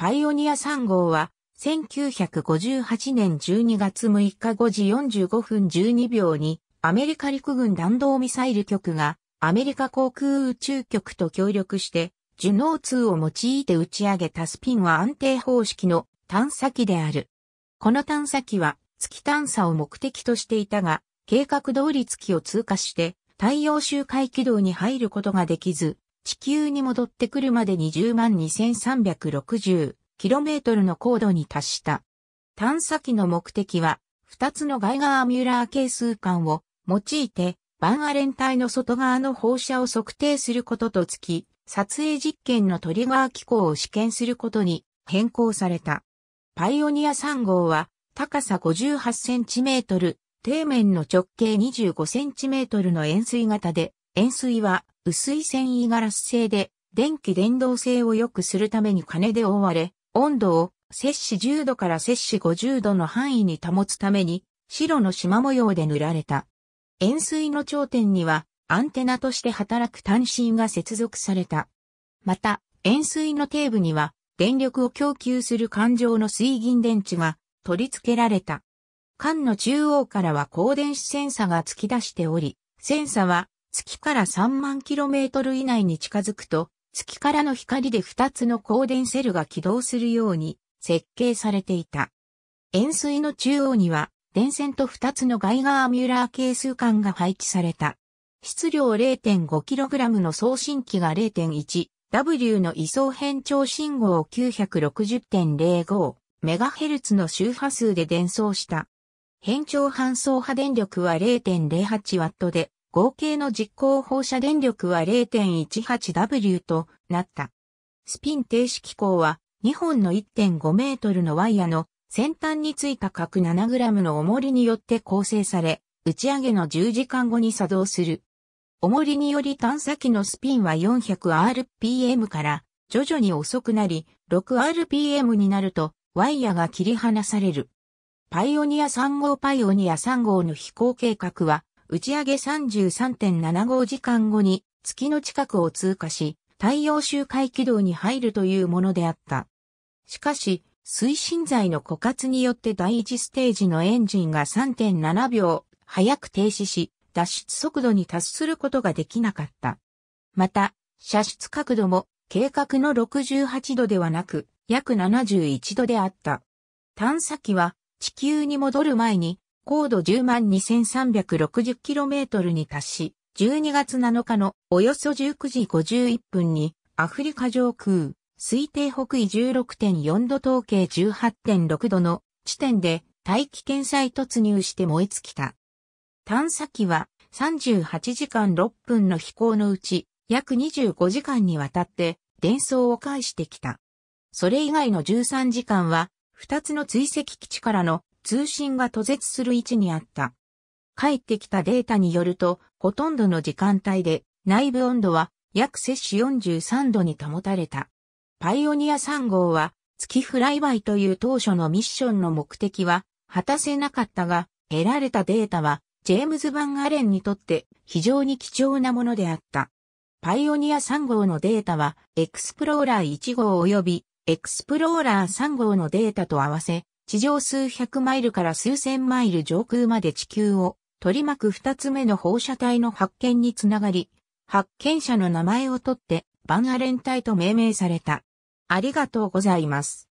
パイオニア3号は、1958年12月6日5時45分12秒に、アメリカ陸軍弾道ミサイル局が、アメリカ航空宇宙局と協力して、ジュノー2を用いて打ち上げたスピンは安定方式の探査機である。この探査機は月探査を目的としていたが、計画通り月を通過して太陽周回軌道に入ることができず、地球に戻ってくるまでに10万 2360km の高度に達した。探査機の目的は、2つのガイガーミュラー係数間を用いて、バンアレン体の外側の放射を測定することとつき、撮影実験のトリガー機構を試験することに変更された。パイオニア3号は高さ58センチメートル、底面の直径25センチメートルの円錐型で、円錐は薄い繊維ガラス製で、電気伝導性を良くするために金で覆われ、温度を摂氏10度から摂氏50度の範囲に保つために、白の縞模様で塗られた。円錐の頂点には、アンテナとして働く単身が接続された。また、円錐の底部には、電力を供給する環状の水銀電池が取り付けられた。管の中央からは光電子センサが突き出しており、センサは月から3万 km 以内に近づくと、月からの光で2つの光電セルが起動するように設計されていた。円錐の中央には、電線と2つのガイガーミュラー係数管が配置された。質量 0.5kg の送信機が 0.1W の位相変調信号を 960.05MHz の周波数で伝送した。変調搬送波電力は 0.08W で、合計の実行放射電力は 0.18W となった。スピン停止機構は2本の1.5メートルのワイヤの先端についた角7ムの重りによって構成され、打ち上げの10時間後に作動する。重りにより探査機のスピンは 400rpm から徐々に遅くなり、6rpm になるとワイヤが切り離される。パイオニア3号パイオニア3号の飛行計画は打ち上げ33.75時間後に月の近くを通過し、太陽周回軌道に入るというものであった。しかし、推進剤の枯渇によって第一ステージのエンジンが3.7秒早く停止し、脱出速度に達することができなかった。また、射出角度も計画の68度ではなく、約71度であった。探査機は地球に戻る前に高度 102,360km に達し、12月7日のおよそ19時51分にアフリカ上空、推定北緯16.4度統計18.6度の地点で大気圏再突入して燃え尽きた。探査機は38時間6分の飛行のうち約25時間にわたって伝送を返してきた。それ以外の13時間は2つの追跡基地からの通信が途絶する位置にあった。帰ってきたデータによると、ほとんどの時間帯で内部温度は約摂氏43度に保たれた。パイオニア3号は月フライバイという当初のミッションの目的は果たせなかったが、得られたデータはジェームズ・バン・アレンにとって非常に貴重なものであった。パイオニア3号のデータはエクスプローラー1号及びエクスプローラー3号のデータと合わせ地上数百マイルから数千マイル上空まで地球を取り巻く二つ目の放射体の発見につながり、発見者の名前をとってバンアレン体と命名された。ありがとうございます。